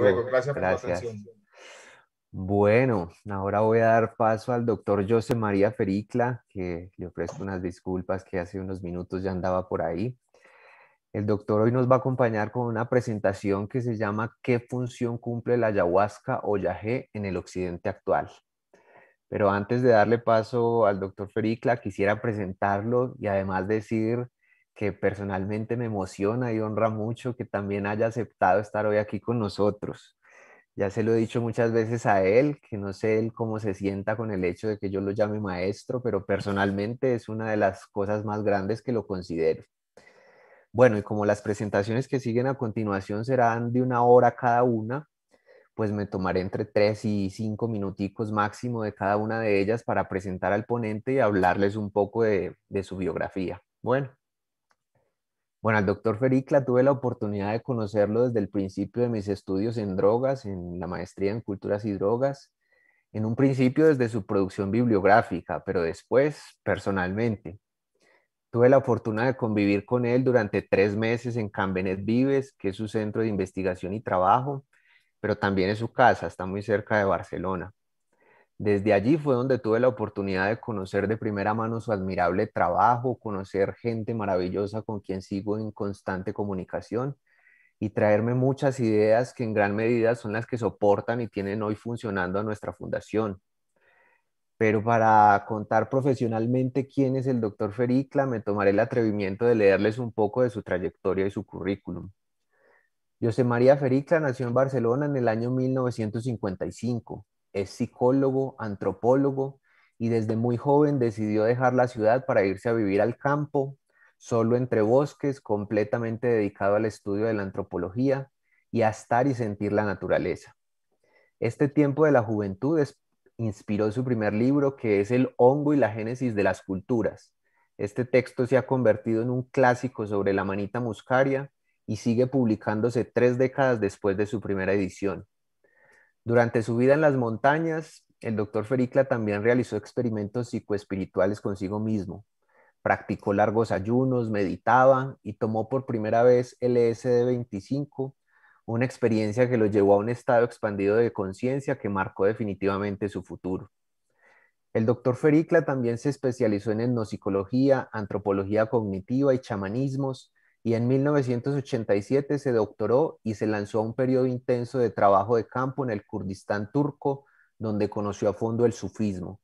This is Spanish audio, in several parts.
Gracias, por atención. Bueno, ahora voy a dar paso al doctor José María Fericla, que le ofrezco unas disculpas que hace unos minutos ya andaba por ahí. El doctor hoy nos va a acompañar con una presentación que se llama ¿Qué función cumple la ayahuasca o yagé en el occidente actual? Pero antes de darle paso al doctor Fericla, quisiera presentarlo y además decir que personalmente me emociona y honra mucho que también haya aceptado estar hoy aquí con nosotros. Ya se lo he dicho muchas veces a él, que no sé él cómo se sienta con el hecho de que yo lo llame maestro, pero personalmente es una de las cosas más grandes que lo considero. Bueno, y como las presentaciones que siguen a continuación serán de una hora cada una, pues me tomaré entre tres y cinco minuticos máximo de cada una de ellas para presentar al ponente y hablarles un poco de, de su biografía. Bueno, bueno, al doctor Fericla tuve la oportunidad de conocerlo desde el principio de mis estudios en drogas, en la maestría en culturas y drogas, en un principio desde su producción bibliográfica, pero después personalmente. Tuve la fortuna de convivir con él durante tres meses en Cambenet Vives, que es su centro de investigación y trabajo, pero también es su casa, está muy cerca de Barcelona. Desde allí fue donde tuve la oportunidad de conocer de primera mano su admirable trabajo, conocer gente maravillosa con quien sigo en constante comunicación y traerme muchas ideas que en gran medida son las que soportan y tienen hoy funcionando a nuestra fundación. Pero para contar profesionalmente quién es el doctor Fericla, me tomaré el atrevimiento de leerles un poco de su trayectoria y su currículum. José María Fericla nació en Barcelona en el año 1955 es psicólogo, antropólogo y desde muy joven decidió dejar la ciudad para irse a vivir al campo, solo entre bosques, completamente dedicado al estudio de la antropología y a estar y sentir la naturaleza. Este tiempo de la juventud inspiró su primer libro, que es El hongo y la génesis de las culturas. Este texto se ha convertido en un clásico sobre la manita muscaria y sigue publicándose tres décadas después de su primera edición. Durante su vida en las montañas, el doctor Fericla también realizó experimentos psicoespirituales consigo mismo. Practicó largos ayunos, meditaba y tomó por primera vez LSD-25, e una experiencia que lo llevó a un estado expandido de conciencia que marcó definitivamente su futuro. El doctor Fericla también se especializó en etnopsicología, antropología cognitiva y chamanismos, y en 1987 se doctoró y se lanzó a un periodo intenso de trabajo de campo en el Kurdistán turco, donde conoció a fondo el sufismo.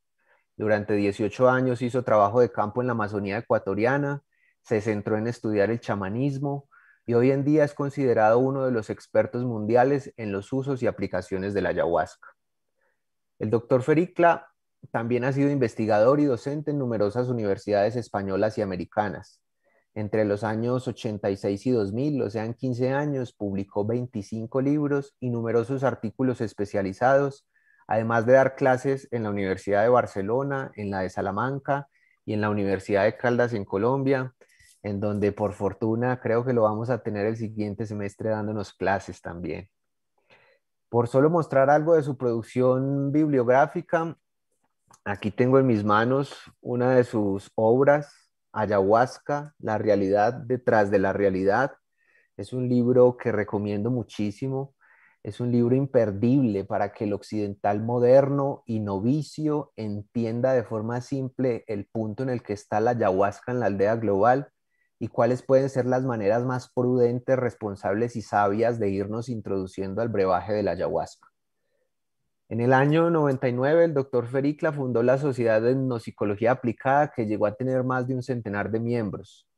Durante 18 años hizo trabajo de campo en la Amazonía ecuatoriana, se centró en estudiar el chamanismo y hoy en día es considerado uno de los expertos mundiales en los usos y aplicaciones de la ayahuasca. El doctor Fericla también ha sido investigador y docente en numerosas universidades españolas y americanas. Entre los años 86 y 2000, o sea, en 15 años, publicó 25 libros y numerosos artículos especializados, además de dar clases en la Universidad de Barcelona, en la de Salamanca y en la Universidad de Caldas en Colombia, en donde por fortuna creo que lo vamos a tener el siguiente semestre dándonos clases también. Por solo mostrar algo de su producción bibliográfica, aquí tengo en mis manos una de sus obras Ayahuasca, la realidad detrás de la realidad. Es un libro que recomiendo muchísimo. Es un libro imperdible para que el occidental moderno y novicio entienda de forma simple el punto en el que está la ayahuasca en la aldea global y cuáles pueden ser las maneras más prudentes, responsables y sabias de irnos introduciendo al brebaje de la ayahuasca. En el año 99, el doctor Fericla fundó la Sociedad de Etnopsicología Aplicada, que llegó a tener más de un centenar de miembros.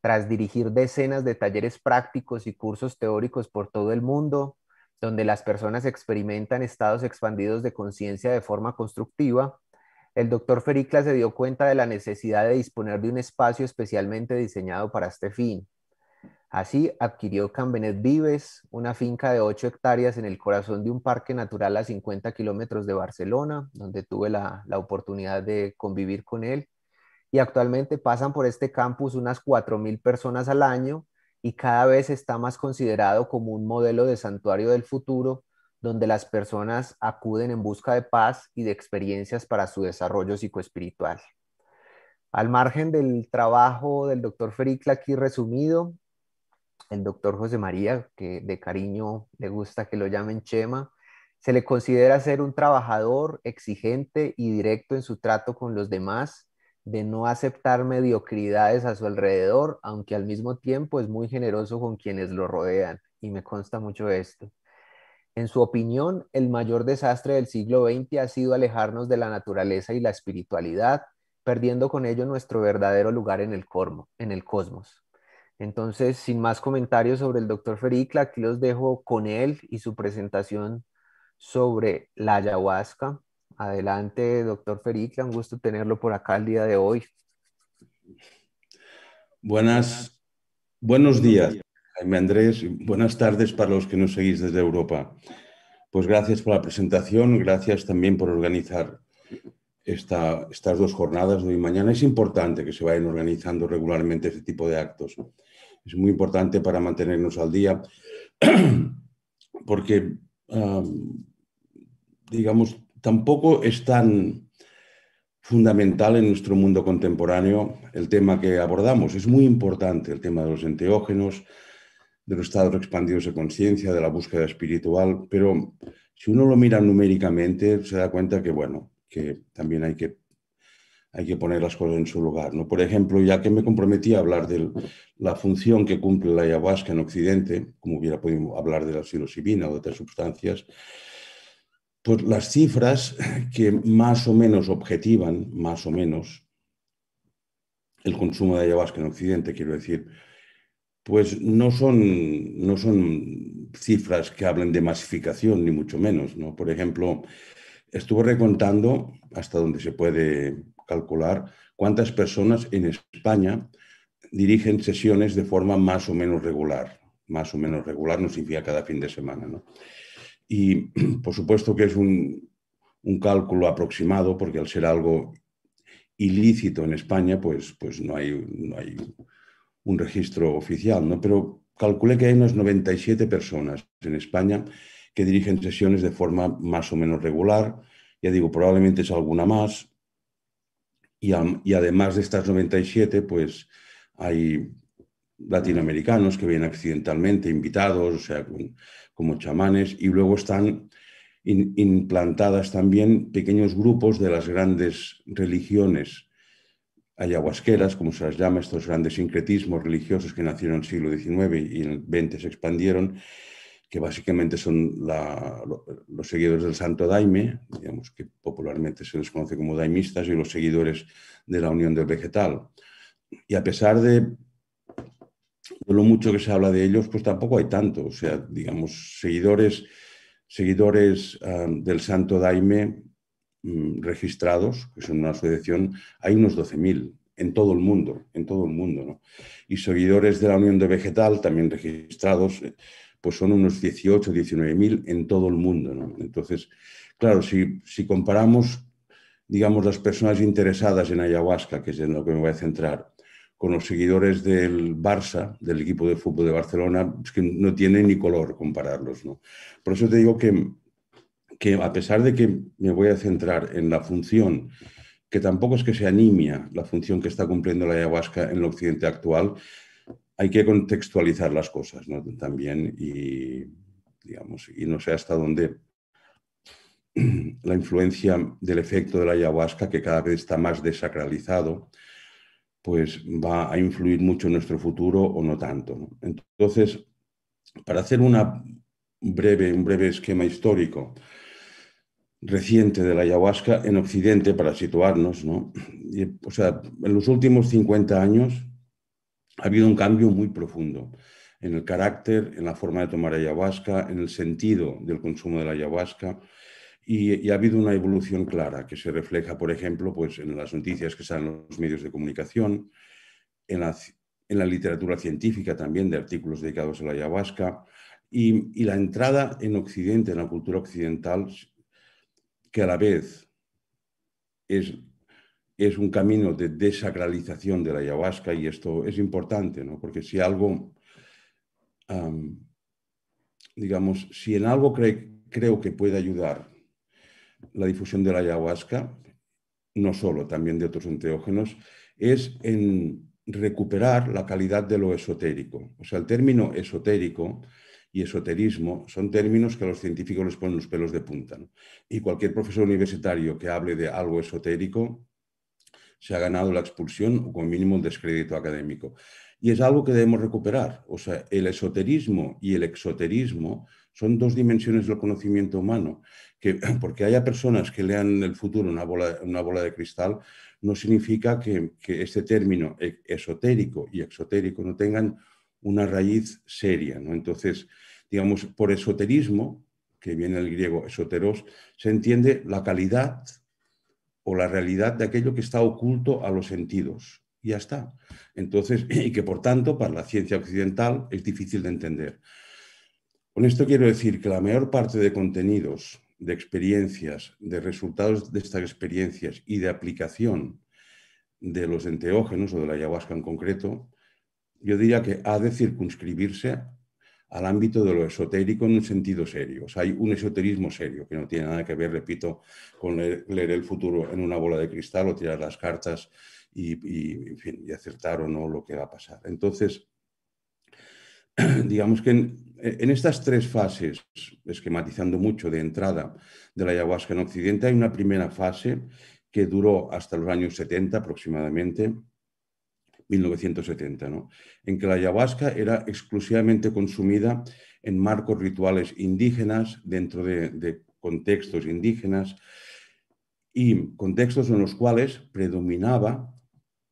Tras dirigir decenas de talleres prácticos y cursos teóricos por todo el mundo, donde las personas experimentan estados expandidos de conciencia de forma constructiva, el doctor Fericla se dio cuenta de la necesidad de disponer de un espacio especialmente diseñado para este fin. Así adquirió Cambenet Vives, una finca de 8 hectáreas en el corazón de un parque natural a 50 kilómetros de Barcelona, donde tuve la, la, oportunidad de convivir con él. Y actualmente pasan por este campus unas 4.000 personas al año y cada vez está más considerado como un modelo de santuario del futuro, donde las personas acuden en busca de paz y de experiencias para su desarrollo psicoespiritual. Al margen del trabajo del doctor Fericla aquí resumido, el doctor José María, que de cariño le gusta que lo llamen Chema, se le considera ser un trabajador exigente y directo en su trato con los demás, de no aceptar mediocridades a su alrededor, aunque al mismo tiempo es muy generoso con quienes lo rodean, y me consta mucho esto. En su opinión, el mayor desastre del siglo XX ha sido alejarnos de la naturaleza y la espiritualidad, perdiendo con ello nuestro verdadero lugar en el, en el cosmos. Entonces, sin más comentarios sobre el doctor Fericla, aquí los dejo con él y su presentación sobre la ayahuasca. Adelante, doctor Fericla, un gusto tenerlo por acá el día de hoy. buenos días, Jaime Andrés. Buenas tardes para los que nos seguís desde Europa. Pues gracias por la presentación, gracias también por organizar estas dos jornadas hoy mañana. Es importante que se vayan organizando regularmente este tipo de actos es muy importante para mantenernos al día, porque, ah, digamos, tampoco es tan fundamental en nuestro mundo contemporáneo el tema que abordamos. Es muy importante el tema de los enteógenos, de los estados expandidos de conciencia, de la búsqueda espiritual, pero si uno lo mira numéricamente se da cuenta que, bueno, que también hay que hay que poner las cosas en su lugar. ¿no? Por ejemplo, ya que me comprometí a hablar de la función que cumple la ayahuasca en Occidente, como hubiera podido hablar de la psilocibina o de otras sustancias, pues las cifras que más o menos objetivan, más o menos, el consumo de ayahuasca en Occidente, quiero decir, pues no son, no son cifras que hablen de masificación, ni mucho menos. ¿no? Por ejemplo, estuve recontando hasta donde se puede calcular cuántas personas en España dirigen sesiones de forma más o menos regular. Más o menos regular no significa cada fin de semana. ¿no? Y por supuesto que es un, cálculo aproximado, porque al ser algo ilícito en España, pues, pues no, hay, hay un registro oficial, ¿no? Pero calculé que hay unas 97 personas en España que dirigen sesiones de forma más o menos regular. Ya digo, probablemente es alguna más, y, además de estas 97, pues hay latinoamericanos que vienen accidentalmente, invitados, o sea, como chamanes, y luego están implantadas también pequeños grupos de las grandes religiones ayahuasqueras, como se las llama, estos grandes sincretismos religiosos que nacieron en el siglo XIX y en el XX se expandieron, que básicamente son los seguidores del santo daime, digamos que popularmente se les conoce como daimistas, y los seguidores de la unión del vegetal. Y a pesar de, lo mucho que se habla de ellos, pues tampoco hay tanto. O sea, digamos, seguidores, seguidores del santo daime mm, registrados, que son una asociación, hay unos 12.000 en todo el mundo, en todo el mundo, Y seguidores de la Unión del Vegetal, también registrados, pues son unos 18, 19 mil en todo el mundo. Entonces, claro, si, si comparamos, digamos, las personas interesadas en ayahuasca, que es en lo que me voy a centrar, con los seguidores del Barça, del equipo de fútbol de Barcelona, es que no tiene ni color compararlos. ¿no? Por eso te digo que, que a pesar de que me voy a centrar en la función, que tampoco es que se animia la función que está cumpliendo la ayahuasca en el occidente actual, hay que contextualizar las cosas también y, no sé hasta dónde la influencia del efecto de la ayahuasca, que cada vez está más desacralizado, pues va a influir mucho en nuestro futuro o no tanto. Entonces, para hacer una breve, un breve esquema histórico reciente de la ayahuasca en Occidente, para situarnos, o sea, en los últimos 50 años, ha habido un cambio muy profundo en el carácter, en la forma de tomar ayahuasca, en el sentido del consumo de la ayahuasca. Y, ha habido una evolución clara que se refleja, por ejemplo, pues, en las noticias que salen en los medios de comunicación, en la, en la literatura científica también de artículos dedicados a la ayahuasca, y, y la entrada en Occidente, en la cultura occidental, que a la vez es es un camino de desacralización de la ayahuasca y esto es importante, Porque si algo, digamos, si en algo creo que puede ayudar la difusión de la ayahuasca, no solo, también de otros enteógenos, es en recuperar la calidad de lo esotérico. O sea, el término esotérico y esoterismo son términos que a los científicos les ponen los pelos de punta. Y cualquier profesor universitario que hable de algo esotérico, se ha ganado la expulsión o con mínimo el descrédito académico. Y es algo que debemos recuperar. O sea, el esoterismo y el exoterismo son dos dimensiones del conocimiento humano, que porque haya personas que lean el futuro una bola, una bola de cristal, no significa que, este término e, esotérico y exotérico no tengan una raíz seria. ¿no? Entonces, digamos, por esoterismo, que viene del griego esoteros, se entiende la calidad o la realidad de aquello que está oculto a los sentidos. Y ya está. Entonces, y que por tanto para la ciencia occidental es difícil de entender. Con esto quiero decir que la mayor parte de contenidos, de experiencias, de resultados de estas experiencias y de aplicación de los enteógenos o de la ayahuasca en concreto, yo diría que ha de circunscribirse al ámbito de lo esotérico en un sentido serio. O sea, hay un esoterismo serio que no tiene nada que ver, repito, con leer, el futuro en una bola de cristal o tirar las cartas y, acertar o no lo que va a pasar. Entonces, digamos que en, en, estas tres fases, esquematizando mucho de entrada de la ayahuasca en Occidente, hay una primera fase que duró hasta los años 70 aproximadamente, 1970, ¿no? en que la ayahuasca era exclusivamente consumida en marcos rituales indígenas, dentro de, contextos indígenas, y contextos en los cuales predominaba,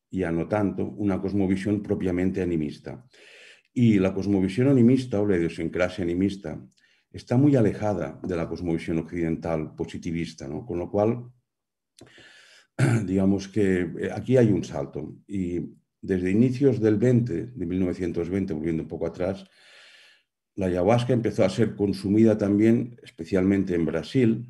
y no tanto, una cosmovisión propiamente animista. Y la cosmovisión animista o la idiosincrasia animista está muy alejada de la cosmovisión occidental positivista, ¿no? con lo cual digamos que eh, aquí hay un salto y desde inicios del 20, de 1920, volviendo un poco atrás, la ayahuasca empezó a ser consumida también, especialmente en Brasil,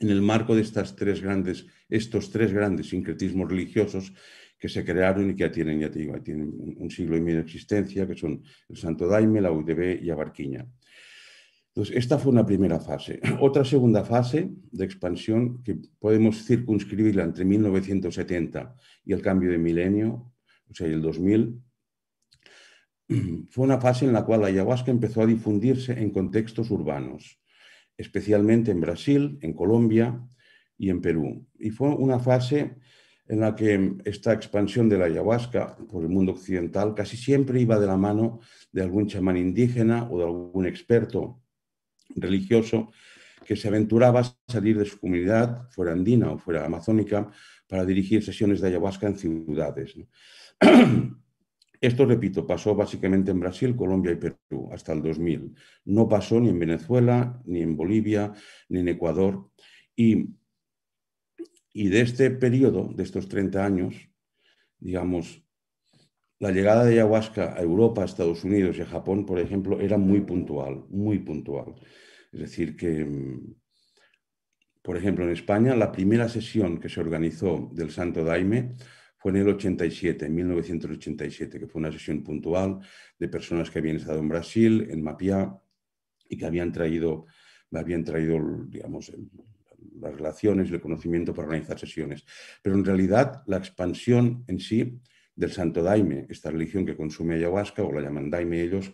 en el marco de estas tres grandes, estos tres grandes sincretismos religiosos que se crearon y que ya tienen, ya tienen un siglo y medio de existencia, que son el Santo Daime, la UDB y Abarquiña. Entonces, esta fue una primera fase. Otra segunda fase de expansión que podemos circunscribirla entre 1970 y el cambio de milenio o sea, el 2000, fue una fase en la cual la ayahuasca empezó a difundirse en contextos urbanos, especialmente en Brasil, en Colombia y en Perú. Y fue una fase en la que esta expansión de la ayahuasca por el mundo occidental casi siempre iba de la mano de algún chamán indígena o de algún experto religioso que se aventuraba a salir de su comunidad, fuera andina o fuera amazónica, para dirigir sesiones de ayahuasca en ciudades. Esto, repito, pasó básicamente en Brasil, Colombia y Perú hasta el 2000. No pasó ni en Venezuela, ni en Bolivia, ni en Ecuador. Y, de este periodo, de estos 30 años, digamos, la llegada de ayahuasca a Europa, a Estados Unidos y a Japón, por ejemplo, era muy puntual, muy puntual. Es decir, que, mm, por ejemplo, en España, la primera sesión que se organizó del Santo Daime fue en el 87, en 1987, que fue una sesión puntual de personas que habían estado en Brasil, en Mapiá, y que habían traído, habían traído digamos, las relaciones, y el conocimiento para organizar sesiones. Pero en realidad la expansión en sí del santo daime, esta religión que consume ayahuasca, o la llaman daime ellos,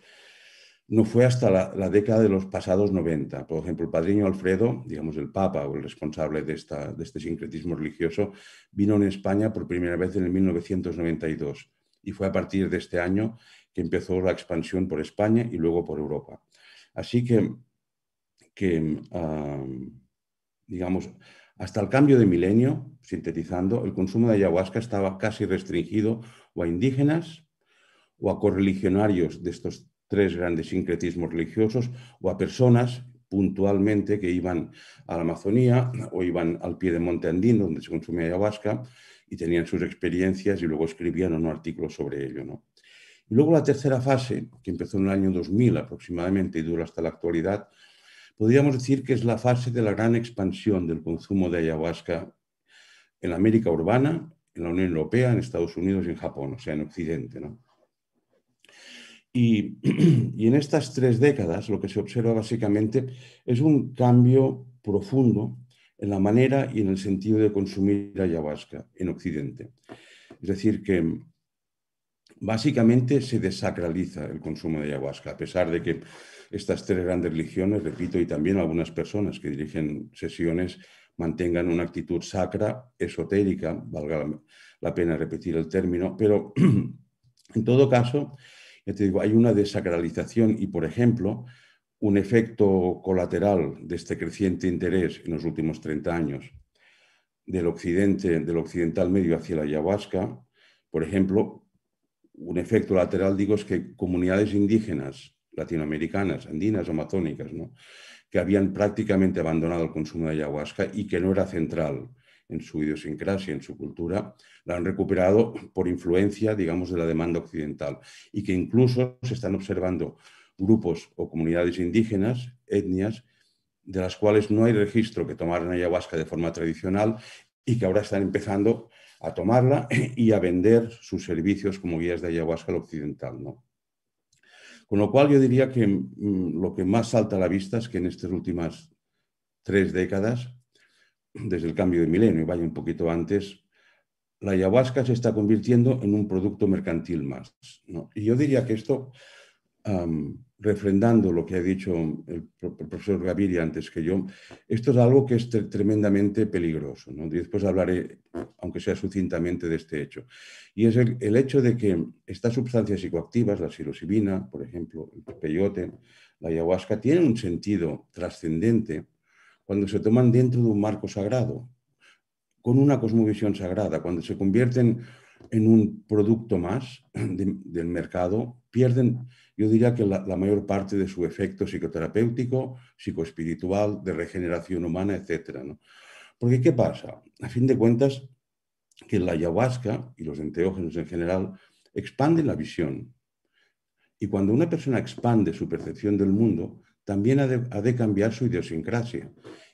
no fue hasta la, década de los pasados 90. Por ejemplo, el padrino Alfredo, digamos el Papa o el responsable de, esta, de este sincretismo religioso, vino en España por primera vez en el 1992 y fue a partir de este año que empezó la expansión por España y luego por Europa. Así que, digamos, hasta el cambio de milenio, sintetizando, el consumo de ayahuasca estaba casi restringido o a indígenas o a correligionarios de estos tres grandes sincretismos religiosos, o a personas puntualmente que iban a la Amazonía o iban al pie de monte andino donde se consumía ayahuasca y tenían sus experiencias y luego escribían o no artículos sobre ello. ¿no? Y luego la tercera fase, que empezó en el año 2000 aproximadamente y dura hasta la actualidad, podríamos decir que es la fase de la gran expansión del consumo de ayahuasca en América urbana, en la Unión Europea, en Estados Unidos y en Japón, o sea, en Occidente. ¿no? Y, en estas tres décadas lo que se observa básicamente es un cambio profundo en la manera y en el sentido de consumir ayahuasca en Occidente. Es decir, que básicamente se desacraliza el consumo de ayahuasca, a pesar de que estas tres grandes religiones, repito, y también algunas personas que dirigen sesiones mantengan una actitud sacra, esotérica, valga la pena repetir el término, pero en todo caso, hay una desacralización y, por ejemplo, un efecto colateral de este creciente interés en los últimos 30 años del occidente, del occidental medio hacia la ayahuasca, por ejemplo, un efecto lateral, digo, es que comunidades indígenas latinoamericanas, andinas, amazónicas, ¿no? que habían prácticamente abandonado el consumo de ayahuasca y que no era central en su idiosincrasia, en su cultura, la han recuperado por influencia, digamos, de la demanda occidental y que incluso se están observando grupos o comunidades indígenas, etnias, de las cuales no hay registro que tomaran ayahuasca de forma tradicional y que ahora están empezando a tomarla y a vender sus servicios como guías de ayahuasca al occidental. Con lo cual yo diría que mm, lo que más salta a la vista es que en estas últimas tres décadas desde el cambio de milenio y vaya un poquito antes, la ayahuasca se está convirtiendo en un producto mercantil más. Y yo diría que esto, refrendando lo que ha dicho el, profesor Gaviria antes que yo, esto es algo que es tremendamente peligroso. Después hablaré, aunque sea sucintamente, de este hecho. Y es el, hecho de que estas sustancias psicoactivas, la psilocibina, por ejemplo, el peyote, la ayahuasca, tienen un sentido trascendente cuando se toman dentro de un marco sagrado, con una cosmovisión sagrada, cuando se convierten en un producto más del mercado, pierden, yo diría que la, mayor parte de su efecto psicoterapéutico, psicoespiritual, de regeneración humana, etc. Porque, ¿qué pasa? A fin de cuentas, que la ayahuasca y los enteógenos en general expanden la visión. Y cuando una persona expande su percepción del mundo, también ha de cambiar su idiosincrasia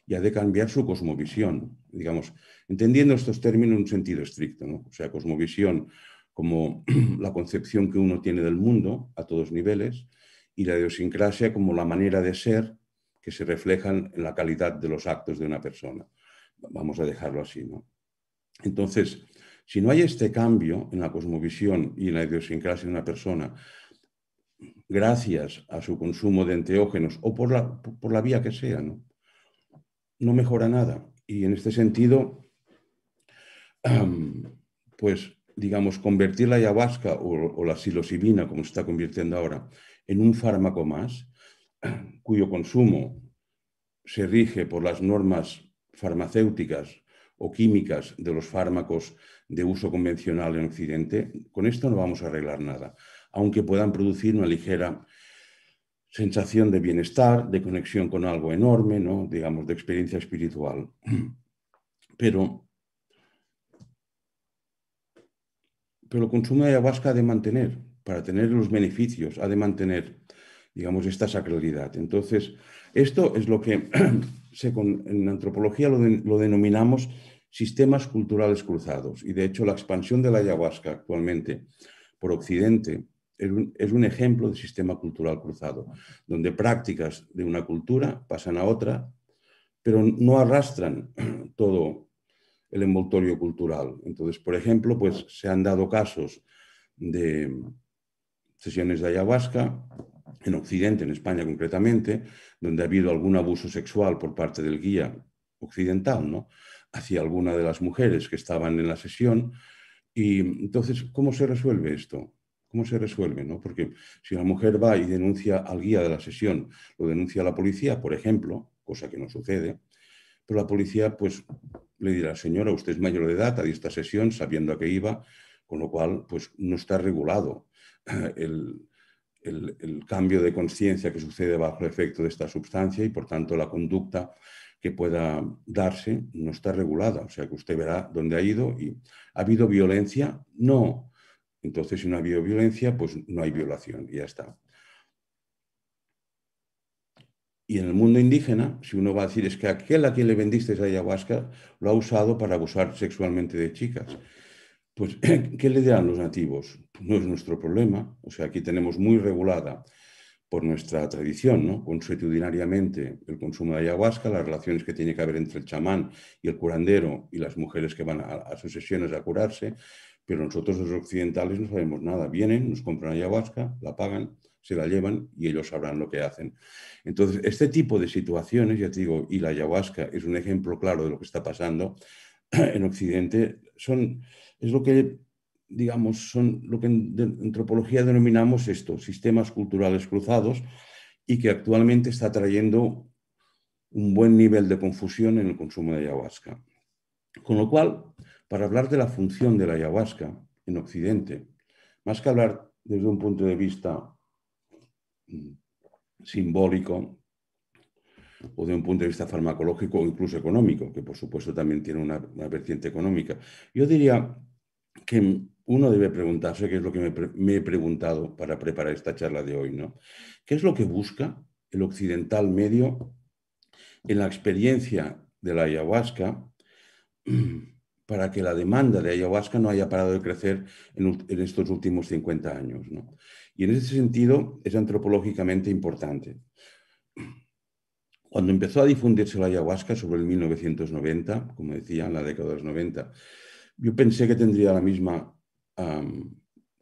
y ha de cambiar su cosmovisión, digamos, entendiendo estos términos en un sentido estricto, ¿no? o sea, cosmovisión como la concepción que uno tiene del mundo a todos niveles y la idiosincrasia como la manera de ser que se reflejan en la calidad de los actos de una persona. Vamos a dejarlo así, ¿no? Entonces, si no hay este cambio en la cosmovisión y en la idiosincrasia de una persona, gracias a su consumo de enteógenos o por la, por la vía que sea, ¿no? no mejora nada. Y en este sentido, pues digamos, convertir la ayahuasca o, la psilocibina, como se está convirtiendo ahora, en un fármaco más, cuyo consumo se rige por las normas farmacéuticas o químicas de los fármacos de uso convencional en Occidente, con esto no vamos a arreglar nada, aunque puedan producir una ligera sensación de bienestar, de conexión con algo enorme, ¿no? digamos, de experiencia espiritual. Pero, pero el consumo de ayahuasca ha de mantener, para tener los beneficios, ha de mantener, digamos, esta sacralidad. Entonces, esto es lo que en antropología lo denominamos sistemas culturales cruzados. Y de hecho, la expansión de la ayahuasca actualmente por Occidente es un ejemplo de sistema cultural cruzado, donde prácticas de una cultura pasan a otra, pero no arrastran todo el envoltorio cultural. Entonces, por ejemplo, pues se han dado casos de sesiones de ayahuasca en Occidente, en España concretamente, donde ha habido algún abuso sexual por parte del guía occidental, ¿no? Hacia alguna de las mujeres que estaban en la sesión. Y entonces, ¿cómo se resuelve esto? ¿Cómo se resuelve? ¿no? Porque si la mujer va y denuncia al guía de la sesión, lo denuncia a la policía, por ejemplo, cosa que no sucede, pero la policía pues le dirá, señora, usted es mayor de edad, ha esta sesión sabiendo a qué iba, con lo cual pues no está regulado el, cambio de conciencia que sucede bajo el efecto de esta sustancia y por tanto la conducta que pueda darse no está regulada. O sea que usted verá dónde ha ido y ha habido violencia, no, entonces, si no ha violencia, pues no hay violación, y ya está. Y en el mundo indígena, si uno va a decir es que aquel a quien le vendiste esa ayahuasca lo ha usado para abusar sexualmente de chicas, pues ¿qué le dirán los nativos? No es nuestro problema. O sea, aquí tenemos muy regulada por nuestra tradición, ¿no? consuetudinariamente el consumo de ayahuasca, las relaciones que tiene que haber entre el chamán y el curandero y las mujeres que van a sus sesiones a curarse, pero nosotros los occidentales no sabemos nada. Vienen, nos compran ayahuasca, la pagan, se la llevan y ellos sabrán lo que hacen. Entonces, este tipo de situaciones, ya te digo, y la ayahuasca es un ejemplo claro de lo que está pasando en Occidente, son, es lo que, digamos, son lo que en antropología denominamos esto, sistemas culturales cruzados, y que actualmente está trayendo un buen nivel de confusión en el consumo de ayahuasca. Con lo cual, para hablar de la función de la ayahuasca en Occidente, más que hablar desde un punto de vista mm, simbólico o de un punto de vista farmacológico o incluso económico, que por supuesto también tiene una, vertiente económica. Yo diría que uno debe preguntarse, qué es lo que me, he preguntado para preparar esta charla de hoy, ¿no? ¿Qué es lo que busca el occidental medio en la experiencia de la ayahuasca? para que la demanda de ayahuasca no haya parado de crecer en, estos últimos 50 años. Y en ese sentido es antropológicamente importante. Cuando empezó a difundirse la ayahuasca sobre el 1990, como decía, en la década de los 90, yo pensé que tendría la misma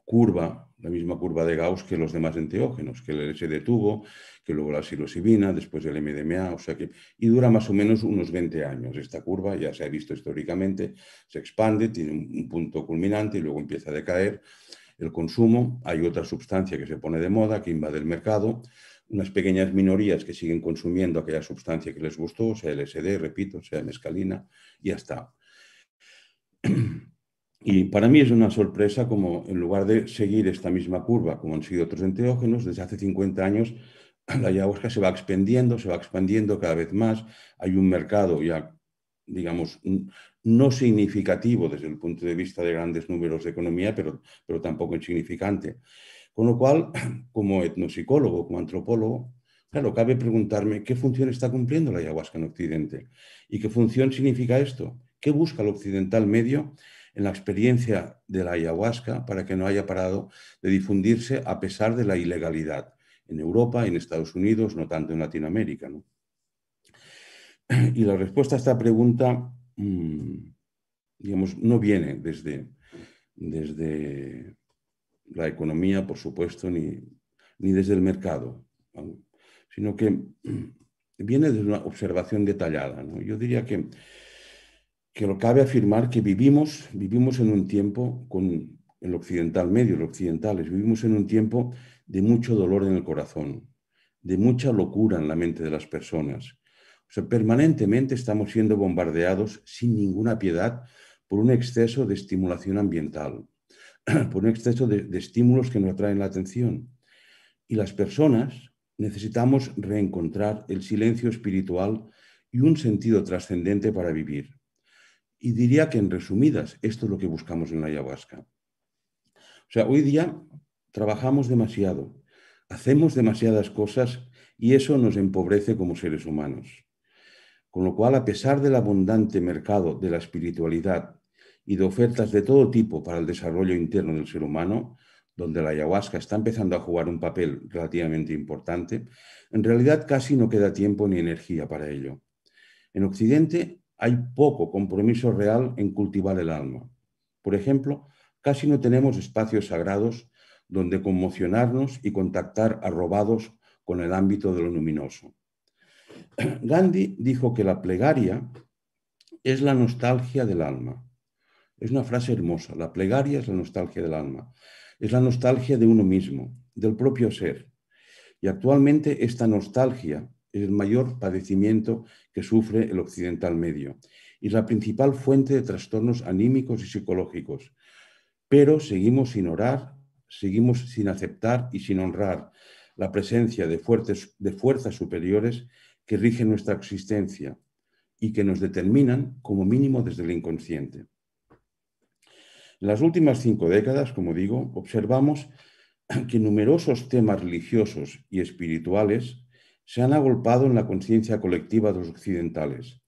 curva la misma curva de Gauss que los demás enteógenos, que el LSD tuvo, que luego la psilocibina, después el MDMA, o sea que, y dura más o menos unos 20 años. Esta curva ya se ha visto históricamente, se expande, tiene un punto culminante y luego empieza a decaer el consumo. Hay otra sustancia que se pone de moda, que invade el mercado, unas pequeñas minorías que siguen consumiendo aquella sustancia que les gustó, sea el LSD, repito, sea mescalina, y hasta Y para mí es una sorpresa como en lugar de seguir esta misma curva, como han sido otros enteógenos, desde hace 50 años la ayahuasca se va expandiendo, se va expandiendo cada vez más. Hay un mercado ya, digamos, no significativo desde el punto de vista de grandes números de economía, pero, pero tampoco insignificante. Con lo cual, como etnopsicólogo, como antropólogo, claro, cabe preguntarme qué función está cumpliendo la ayahuasca en Occidente y qué función significa esto. ¿Qué busca el occidental medio en la experiencia de la ayahuasca para que no haya parado de difundirse a pesar de la ilegalidad en Europa, en Estados Unidos, no tanto en Latinoamérica. Y la respuesta a esta pregunta, mm, digamos, no viene desde, desde la economía, por supuesto, ni, desde el mercado, sino que mm, viene desde una observación detallada. Yo diría que que lo cabe afirmar que vivimos, vivimos en un tiempo con el occidental medio, los occidentales, vivimos en un tiempo de mucho dolor en el corazón, de mucha locura en la mente de las personas. O sea, permanentemente estamos siendo bombardeados sin ninguna piedad por un exceso de estimulación ambiental, por un exceso de, de estímulos que nos atraen la atención. Y las personas necesitamos reencontrar el silencio espiritual y un sentido trascendente para vivir. Y diría que en resumidas, esto es lo que buscamos en la ayahuasca. O sea, hoy día trabajamos demasiado, hacemos demasiadas cosas y eso nos empobrece como seres humanos. Con lo cual, a pesar del abundante mercado de la espiritualidad y de ofertas de todo tipo para el desarrollo interno del ser humano, donde la ayahuasca está empezando a jugar un papel relativamente importante, en realidad casi no queda tiempo ni energía para ello. En Occidente hay poco compromiso real en cultivar el alma. Por ejemplo, casi no tenemos espacios sagrados donde conmocionarnos y contactar arrobados con el ámbito de lo luminoso. Gandhi dijo que la plegaria es la nostalgia del alma. Es una frase hermosa. La plegaria es la nostalgia del alma. Es la nostalgia de uno mismo, del propio ser. Y actualmente esta nostalgia es el mayor padecimiento que sufre el occidental medio y la principal fuente de trastornos anímicos y psicológicos. Pero seguimos sin orar, seguimos sin aceptar y sin honrar la presencia de, de fuerzas superiores que rigen nuestra existencia y que nos determinan como mínimo desde el inconsciente. En las últimas cinco décadas, como digo, observamos que numerosos temas religiosos y espirituales se han agolpado en la conciencia colectiva de los occidentales.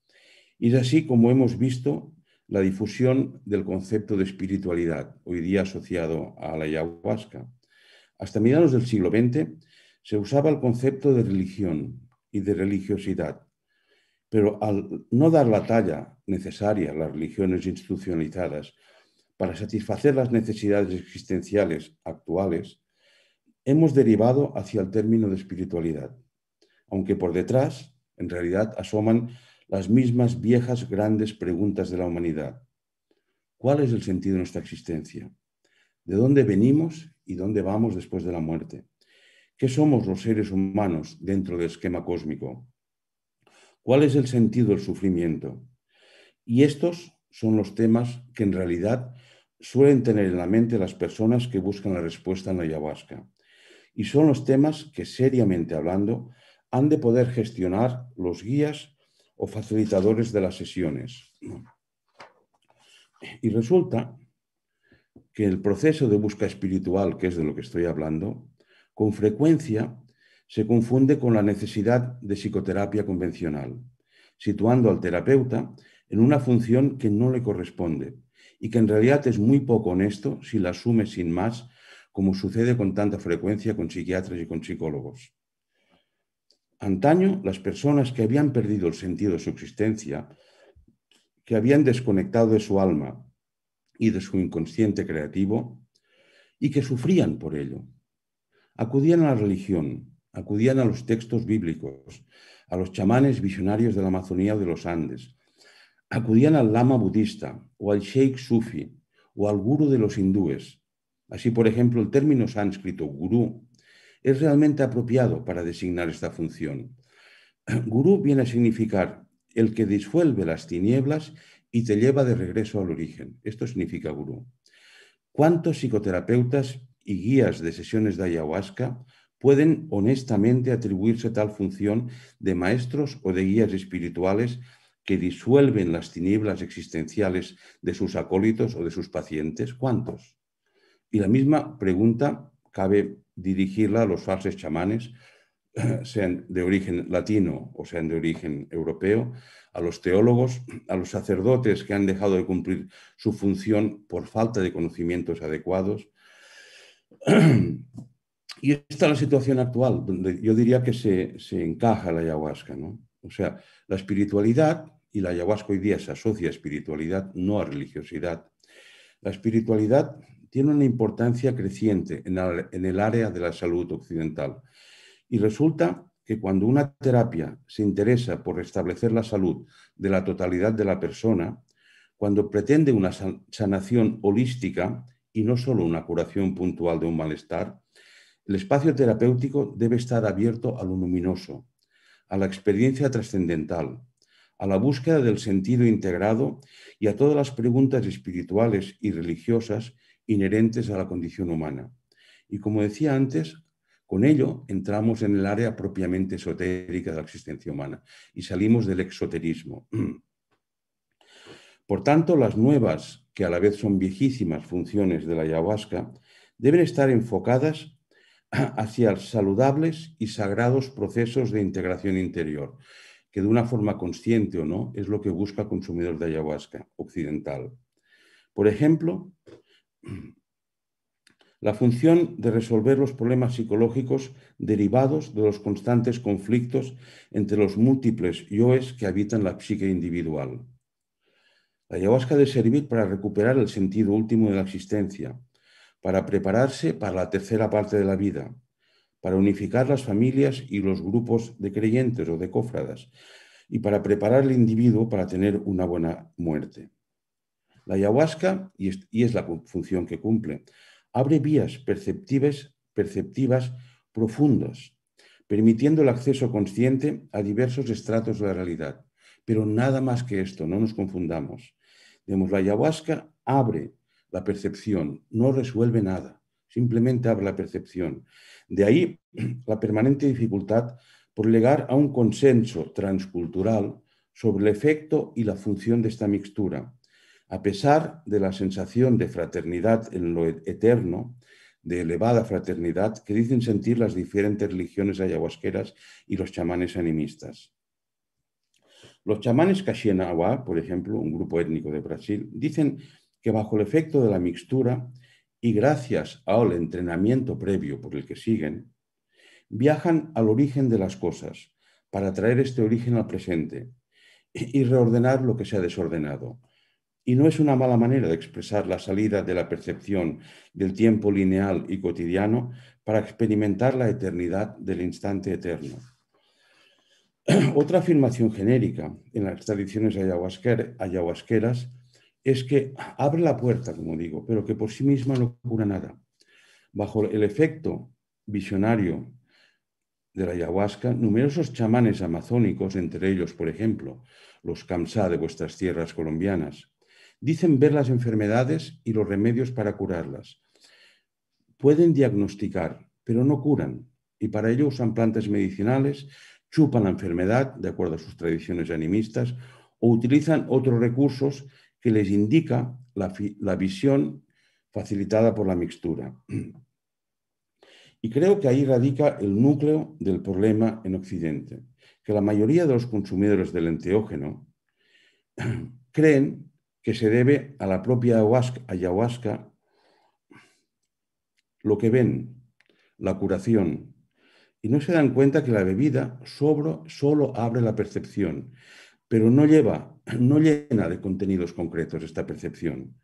Y es así como hemos visto la difusión del concepto de espiritualidad, hoy día asociado a la ayahuasca. Hasta mediados del siglo XX se usaba el concepto de religión y de religiosidad, pero al no dar la talla necesaria a las religiones institucionalizadas para satisfacer las necesidades existenciales actuales, hemos derivado hacia el término de espiritualidad aunque por detrás, en realidad, asoman las mismas viejas grandes preguntas de la humanidad. ¿Cuál es el sentido de nuestra existencia? ¿De dónde venimos y dónde vamos después de la muerte? ¿Qué somos los seres humanos dentro del esquema cósmico? ¿Cuál es el sentido del sufrimiento? Y estos son los temas que en realidad suelen tener en la mente las personas que buscan la respuesta en la ayahuasca. Y son los temas que, seriamente hablando, han de poder gestionar los guías o facilitadores de las sesiones. Y resulta que el proceso de busca espiritual, que es de lo que estoy hablando, con frecuencia se confunde con la necesidad de psicoterapia convencional, situando al terapeuta en una función que no le corresponde y que en realidad es muy poco honesto si la asume sin más, como sucede con tanta frecuencia con psiquiatras y con psicólogos. Antaño, las personas que habían perdido el sentido de su existencia, que habían desconectado de su alma y de su inconsciente creativo, y que sufrían por ello, acudían a la religión, acudían a los textos bíblicos, a los chamanes visionarios de la Amazonía o de los Andes, acudían al lama budista o al sheikh sufi o al guru de los hindúes. Así, por ejemplo, el término sánscrito gurú es realmente apropiado para designar esta función. Gurú viene a significar el que disuelve las tinieblas y te lleva de regreso al origen. Esto significa gurú. ¿Cuántos psicoterapeutas y guías de sesiones de ayahuasca pueden honestamente atribuirse tal función de maestros o de guías espirituales que disuelven las tinieblas existenciales de sus acólitos o de sus pacientes? ¿Cuántos? Y la misma pregunta cabe dirigirla a los falsos chamanes, sean de origen latino o sean de origen europeo, a los teólogos, a los sacerdotes que han dejado de cumplir su función por falta de conocimientos adecuados. Y esta es la situación actual, donde yo diría que se, encaja la ayahuasca. ¿no? O sea, la espiritualidad, y la ayahuasca hoy día se asocia a espiritualidad, no a religiosidad. La espiritualidad tiene una importancia creciente en el área de la salud occidental. Y resulta que cuando una terapia se interesa por restablecer la salud de la totalidad de la persona, cuando pretende una sanación holística y no solo una curación puntual de un malestar, el espacio terapéutico debe estar abierto a lo luminoso, a la experiencia trascendental, a la búsqueda del sentido integrado y a todas las preguntas espirituales y religiosas inherentes a la condición humana. Y como decía antes, con ello entramos en el área propiamente esotérica de la existencia humana y salimos del exoterismo. Por tanto, las nuevas, que a la vez son viejísimas funciones de la ayahuasca, deben estar enfocadas hacia saludables y sagrados procesos de integración interior, que de una forma consciente o no es lo que busca el consumidor de ayahuasca occidental. Por ejemplo, La función de resolver los problemas psicológicos derivados de los constantes conflictos entre los múltiples yoes que habitan la psique individual. La ayahuasca debe servir para recuperar el sentido último de la existencia, para prepararse para la tercera parte de la vida, para unificar las familias y los grupos de creyentes o de cofradas, y para preparar al individuo para tener una buena muerte. La ayahuasca, y es, la función que cumple, abre vías perceptivas profundas, permitiendo el acceso consciente a diversos estratos de la realidad. Pero nada más que esto, no nos confundamos. la ayahuasca abre la percepción, no resuelve nada, simplemente abre la percepción. De ahí la permanente dificultad por llegar a un consenso transcultural sobre el efecto y la función de esta mixtura, a pesar de la sensación de fraternidad en lo eterno, de elevada fraternidad que dicen sentir las diferentes religiones ayahuasqueras y los chamanes animistas. Los chamanes kaxinawa por ejemplo, un grupo étnico de Brasil, dicen que bajo el efecto de la mixtura y gracias al entrenamiento previo por el que siguen, viajan al origen de las cosas para traer este origen al presente y reordenar lo que se ha desordenado y no es una mala manera de expresar la salida de la percepción del tiempo lineal y cotidiano para experimentar la eternidad del instante eterno. Otra afirmación genérica en las tradiciones ayahuasqueras es que abre la puerta, como digo, pero que por sí misma no cura nada. Bajo el efecto visionario de la ayahuasca, numerosos chamanes amazónicos, entre ellos, por ejemplo, los Kamsá de vuestras tierras colombianas, Dicen ver las enfermedades y los remedios para curarlas. Pueden diagnosticar, pero no curan. Y para ello usan plantas medicinales, chupan la enfermedad, de acuerdo a sus tradiciones animistas, o utilizan otros recursos que les indica la, visión facilitada por la mixtura. Y creo que ahí radica el núcleo del problema en Occidente, que la mayoría de los consumidores del enteógeno creen que se debe a la propia ayahuasca, lo que ven, la curación, y no se dan cuenta que la bebida solo abre la percepción, pero no lleva, no llena de contenidos concretos esta percepción.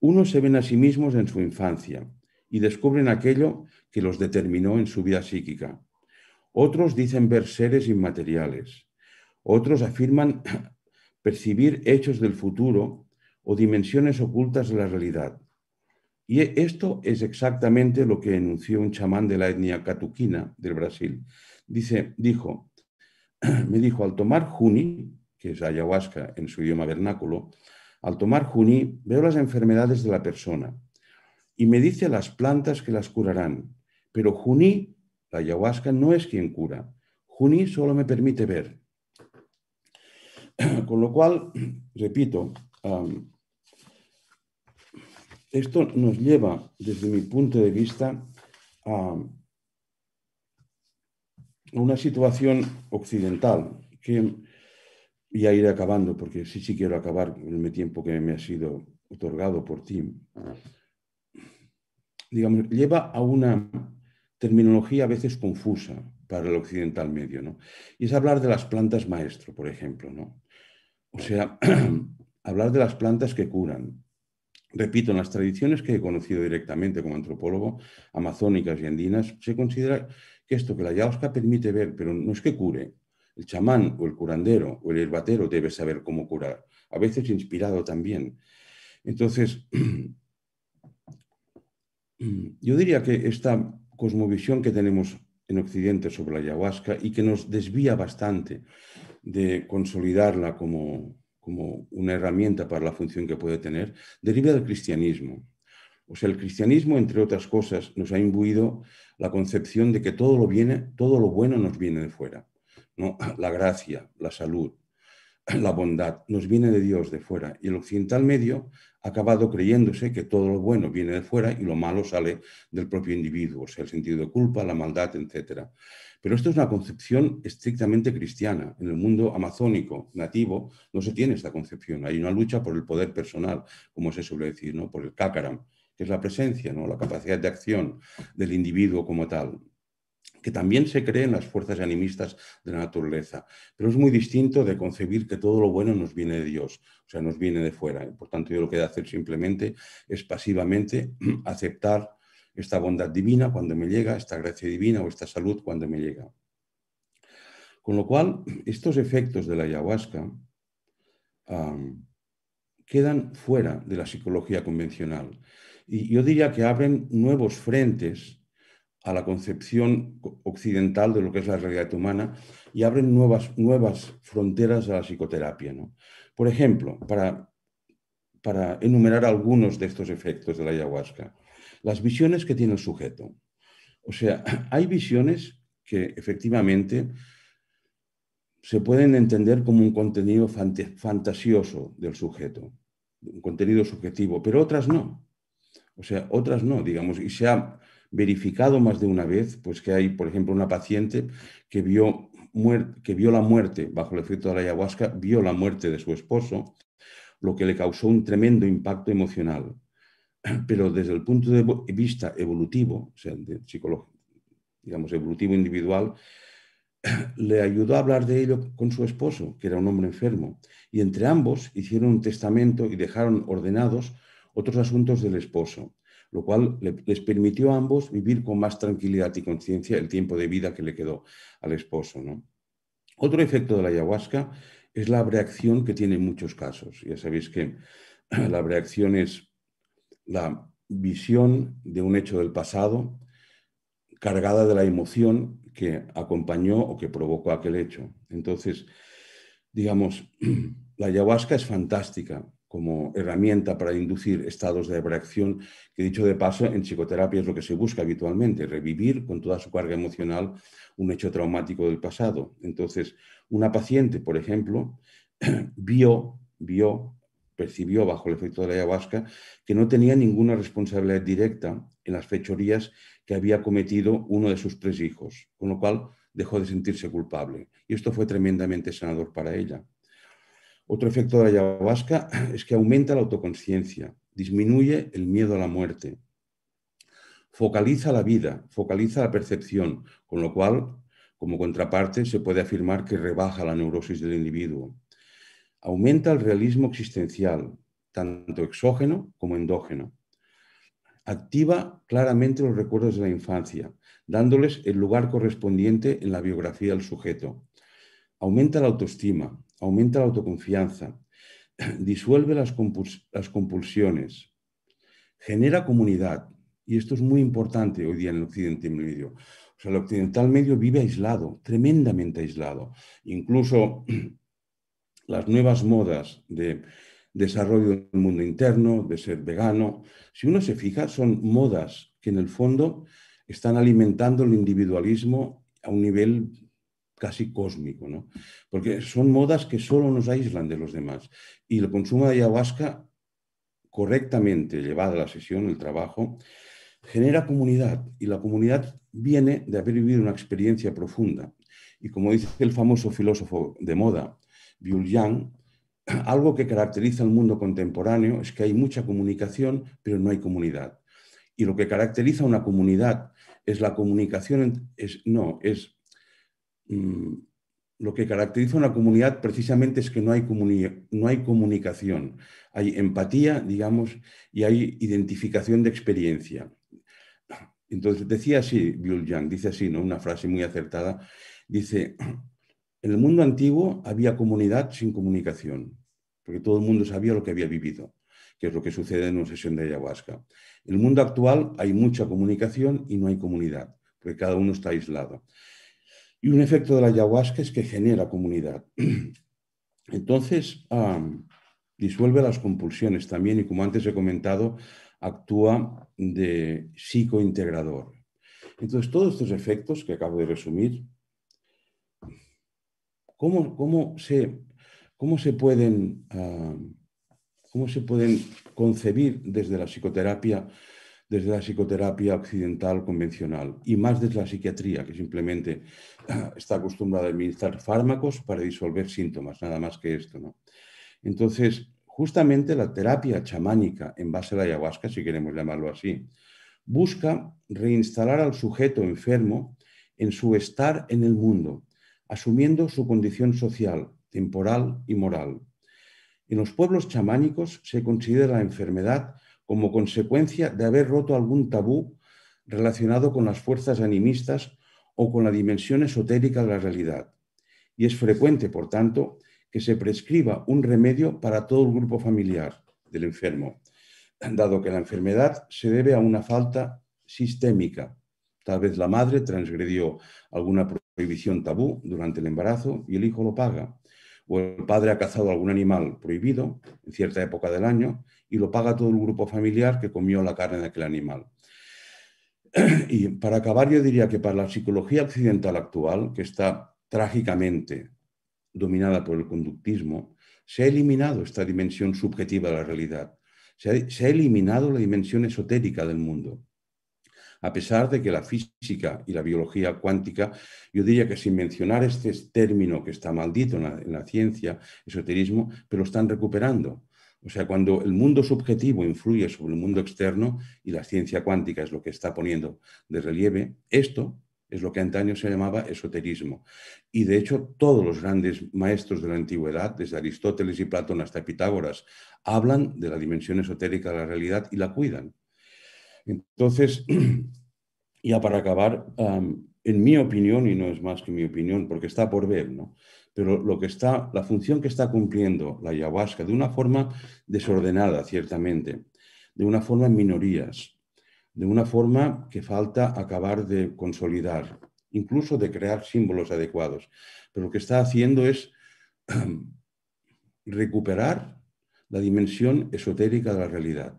Unos se ven a sí mismos en su infancia y descubren aquello que los determinó en su vida psíquica. Otros dicen ver seres inmateriales. Otros afirman percibir hechos del futuro o dimensiones ocultas de la realidad. Y e, esto es exactamente lo que enunció un chamán de la etnia catuquina del Brasil. Dice, dijo, me dijo, al tomar juni, que es ayahuasca en su idioma vernáculo, al tomar juni veo las enfermedades de la persona y me dice las plantas que las curarán. Pero juni, la ayahuasca, no es quien cura. Juni solo me permite ver. Con lo cual, repito, esto nos lleva, desde mi punto de vista, a una situación occidental que ya iré acabando, porque sí, sí quiero acabar con el tiempo que me ha sido otorgado por Tim. Digamos, lleva a una terminología a veces confusa para el occidental medio, ¿no? Y es hablar de las plantas maestro, por ejemplo, ¿no? O sea, hablar de las plantas que curan. Repito, en las tradiciones que he conocido directamente como antropólogo, amazónicas y andinas, se considera que esto que la ayahuasca permite ver, pero no es que cure. El chamán o el curandero o el herbatero debe saber cómo curar, a veces inspirado también. Entonces, yo diría que esta cosmovisión que tenemos en Occidente sobre la ayahuasca y que nos desvía bastante de consolidarla como, una herramienta para la función que puede tener, deriva del cristianismo. O sea, el cristianismo, entre otras cosas, nos ha imbuido la concepción de que todo lo, viene, todo lo bueno nos viene de fuera. La gracia, la salud, la bondad, nos viene de Dios de fuera. Y el occidental medio ha acabado creyéndose que todo lo bueno viene de fuera y lo malo sale del propio individuo, o sea, el sentido de culpa, la maldad, etcétera. Pero esto es una concepción estrictamente cristiana. En el mundo amazónico nativo no se tiene esta concepción. Hay una lucha por el poder personal, como se suele decir, por el cácaram, que es la presencia, ¿no? la capacidad de acción del individuo como tal que también se cree en las fuerzas animistas de la naturaleza, pero es muy distinto de concebir que todo lo bueno nos viene de Dios, o sea, nos viene de fuera. Por tanto, yo lo que he de hacer simplemente es pasivamente aceptar esta bondad divina cuando me llega, esta gracia divina o esta salud cuando me llega. Con lo cual, estos efectos de la ayahuasca quedan fuera de la psicología convencional. Y yo diría que abren nuevos frentes a la concepción occidental de lo que es la realidad humana y abren nuevas, nuevas fronteras a la psicoterapia. Por ejemplo, para, para enumerar algunos de estos efectos de la ayahuasca, las visiones que tiene el sujeto. O sea, hay visiones que efectivamente se pueden entender como un contenido fantasioso del sujeto, un contenido subjetivo, pero otras no. O sea, otras no, digamos, y se ha verificado más de una vez, pues que hay, por ejemplo, una paciente que vio, que vio la muerte bajo el efecto de la ayahuasca, vio la muerte de su esposo, lo que le causó un tremendo impacto emocional. pero desde el punto de vista evolutivo, o sea, digamos, evolutivo individual, le ayudó a hablar de ello con su esposo, que era un hombre enfermo, y entre ambos hicieron un testamento y dejaron ordenados otros asuntos del esposo, lo cual les permitió a ambos vivir con más tranquilidad y conciencia el tiempo de vida que le quedó al esposo. Otro efecto de la ayahuasca es la reacción que tiene en muchos casos. Ya sabéis que la reacción es la visión de un hecho del pasado cargada de la emoción que acompañó o que provocó aquel hecho. Entonces, digamos, la ayahuasca es fantástica como herramienta para inducir estados de reacción, que dicho de paso, en psicoterapia es lo que se busca habitualmente, revivir con toda su carga emocional un hecho traumático del pasado. Entonces, una paciente, por ejemplo, vio, vio percibió bajo el efecto de la ayahuasca que no tenía ninguna responsabilidad directa en las fechorías que había cometido uno de sus tres hijos, con lo cual dejó de sentirse culpable. Y esto fue tremendamente sanador para ella. Otro efecto de la ayahuasca es que aumenta la autoconciencia, disminuye el miedo a la muerte, focaliza la vida, focaliza la percepción, con lo cual, como contraparte, se puede afirmar que rebaja la neurosis del individuo aumenta el realismo existencial, tanto exógeno como endógeno. Activa claramente los recuerdos de la infancia, dándoles el lugar correspondiente en la biografía del sujeto. Aumenta la autoestima, aumenta la autoconfianza, disuelve las, compulsiones, genera comunidad, y esto es muy importante hoy día en el Occidente Medio. O sea, el Occidental Medio vive aislado, tremendamente aislado. Incluso las nuevas modas de desarrollo del mundo interno, de ser vegano, si uno se fija, son modas que en el fondo están alimentando el individualismo a un nivel casi cósmico, ¿no? Porque son modas que solo nos aíslan de los demás. Y el consumo de ayahuasca, correctamente llevada a la sesión, el trabajo, genera comunidad. Y la comunidad viene de haber vivido una experiencia profunda. Y como dice el famoso filósofo de moda, yang algo que caracteriza el mundo contemporáneo es que hay mucha comunicación, pero no hay comunidad. Y lo que caracteriza una comunidad es la comunicación, es, no, es... Mm, lo que caracteriza una comunidad precisamente es que no hay, no hay comunicación, hay empatía, digamos, y hay identificación de experiencia. Entonces decía así dice así, ¿no? una frase muy acertada, dice, en el mundo antiguo había comunidad sin comunicación, porque todo el mundo sabía lo que había vivido, que es lo que sucede en una sesión de ayahuasca. En el mundo actual hay mucha comunicación y no hay comunidad, porque cada uno está aislado. Y un efecto de la ayahuasca es que genera comunidad. Entonces, disuelve las compulsiones también y como antes he comentado, actúa de psicointegrador. Entonces, todos estos efectos que acabo de resumir Ah, ¿Cómo, se, pueden, concebir desde la psicoterapia desde la psicoterapia occidental convencional y más desde la psiquiatría, que simplemente ah, está acostumbrada a administrar fármacos para disolver síntomas, nada más que esto. Entonces, justamente la terapia chamánica en base a la ayahuasca, si queremos llamarlo así, busca reinstalar al sujeto enfermo en su estar en el mundo, asumiendo su condición social, temporal y moral. En los pueblos chamánicos se considera la enfermedad como consecuencia de haber roto algún tabú relacionado con las fuerzas animistas o con la dimensión esotérica de la realidad. Y es frecuente, por tanto, que se prescriba un remedio para todo el grupo familiar del enfermo, dado que la enfermedad se debe a una falta sistémica Tal vez la madre transgredió alguna prohibición tabú durante el embarazo y el hijo lo paga. O el padre ha cazado algún animal prohibido en cierta época del año y lo paga todo el grupo familiar que comió la carne de aquel animal. Y para acabar, yo diría que para la psicología occidental actual, que está trágicamente dominada por el conductismo, se ha eliminado esta dimensión subjetiva de la realidad. Se ha, eliminado la dimensión esotérica del mundo a pesar de que la física y la biología cuántica, yo diría que sin mencionar este término que está maldito en la, ciencia, esoterismo, pero están recuperando. O sea, cuando el mundo subjetivo influye sobre el mundo externo y la ciencia cuántica es lo que está poniendo de relieve, esto es lo que antaño se llamaba esoterismo. Y de hecho, todos los grandes maestros de la antigüedad, desde Aristóteles y Platón hasta Pitágoras, hablan de la dimensión esotérica de la realidad y la cuidan. Entonces, ya para acabar, en mi opinión, y no es más que mi opinión, porque está por ver, ¿no? Pero lo que está, la función que está cumpliendo la ayahuasca de una forma desordenada, ciertamente, de una forma en minorías, de una forma que falta acabar de consolidar, incluso de crear símbolos adecuados. Pero lo que está haciendo es recuperar la dimensión esotérica de la realidad.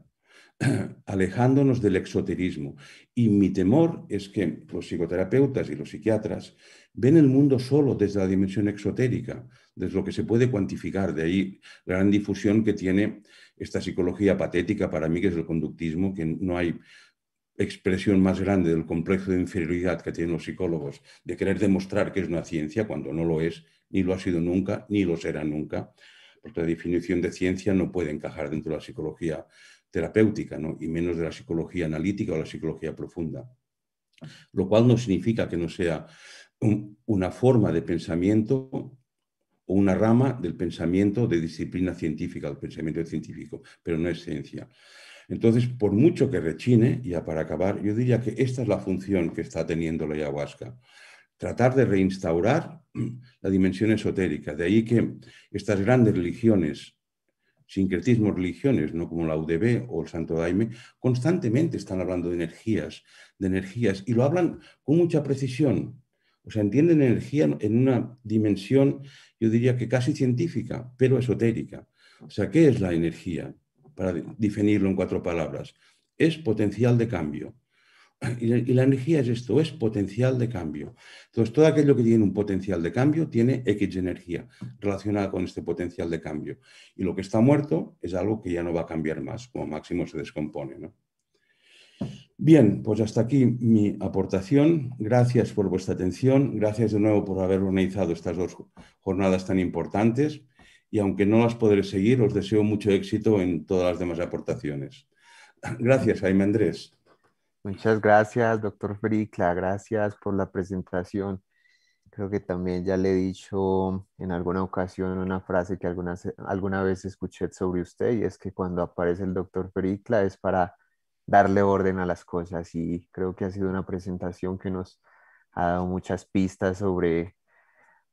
alejándonos del exoterismo. Y mi temor es que los psicoterapeutas y los psiquiatras ven el mundo solo desde la dimensión exotérica, desde lo que se puede cuantificar. De ahí la gran difusión que tiene esta psicología patética para mí, que es el conductismo, que no hay expresión más grande del complejo de inferioridad que tienen los psicólogos, de querer demostrar que es una ciencia cuando no lo es, ni lo ha sido nunca, ni lo será nunca, porque la definición de ciencia no puede encajar dentro de la psicología terapéutica y menos de la psicología analítica o la psicología profunda. Lo cual no significa que no sea una forma de pensamiento o una rama del pensamiento de disciplina científica, del pensamiento científico, pero no es ciencia. Entonces, por mucho que rechine, ya para acabar, yo diría que esta es la función que está teniendo la ayahuasca tratar de reinstaurar la dimensión esotérica. De ahí que estas grandes religiones sincretismo, religiones, no como la UDB o el Santo Daime, constantemente están hablando de energías, de energías, y lo hablan con mucha precisión. O sea, entienden energía en una dimensión, yo diría que casi científica, pero esotérica. O sea, ¿qué es la energía? Para definirlo en cuatro palabras. Es potencial de cambio, y la, energía es esto, es potencial de cambio. Entonces, todo aquello que tiene un potencial de cambio tiene X energía relacionada con este potencial de cambio. Y lo que está muerto es algo que ya no va a cambiar más, como máximo se descompone. Bien, pues hasta aquí mi aportación. Gracias por vuestra atención. Gracias de nuevo por haber organizado estas dos jornadas tan importantes. Y aunque no las podré seguir, os deseo mucho éxito en todas las demás aportaciones. Gracias, Jaime Andrés. Muchas gracias, doctor Fricla, gracias por la presentación. Creo que también ya le he dicho en alguna ocasión una frase que alguna, alguna vez escuché sobre usted y es que cuando aparece el doctor Fricla es para darle orden a las cosas y creo que ha sido una presentación que nos ha dado muchas pistas sobre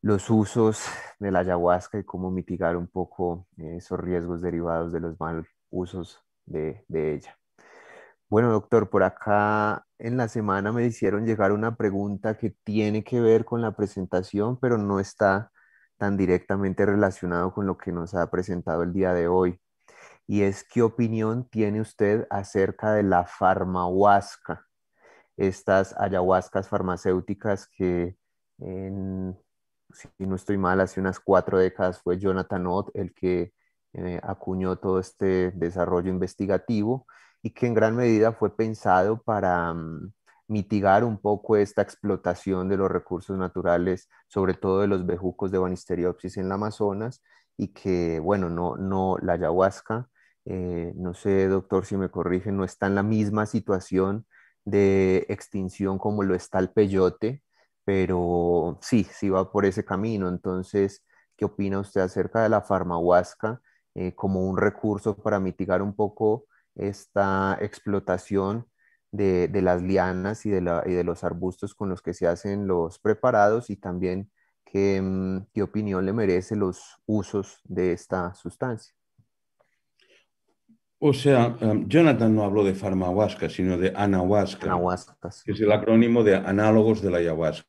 los usos de la ayahuasca y cómo mitigar un poco esos riesgos derivados de los mal usos de ella. Bueno, doctor, por acá en la semana me hicieron llegar una pregunta que tiene que ver con la presentación, pero no está tan directamente relacionado con lo que nos ha presentado el día de hoy. Y es, ¿qué opinión tiene usted acerca de la farmahuasca? Estas ayahuascas farmacéuticas que si no estoy mal, hace unas cuatro décadas fue Jonathan Ott el que eh, acuñó todo este desarrollo investigativo y que en gran medida fue pensado para mm, mitigar un poco esta explotación de los recursos naturales, sobre todo de los bejucos de Banisteriopsis en la Amazonas, y que, bueno, no, la ayahuasca, eh, no sé, doctor, si me corrige, no está en la misma situación de extinción como lo está el peyote, pero sí, sí va por ese camino. Entonces, ¿qué opina usted acerca de la farmahuasca eh, como un recurso para mitigar un poco esta explotación de, las lianas y de, los arbustos con los que se hacen los preparados y también qué, mm, qué opinión le merece los usos de esta sustancia. O sea, em, Jonathan no habló de farmahuasca, sino de anahuasca, que es el acrónimo de análogos de la ayahuasca.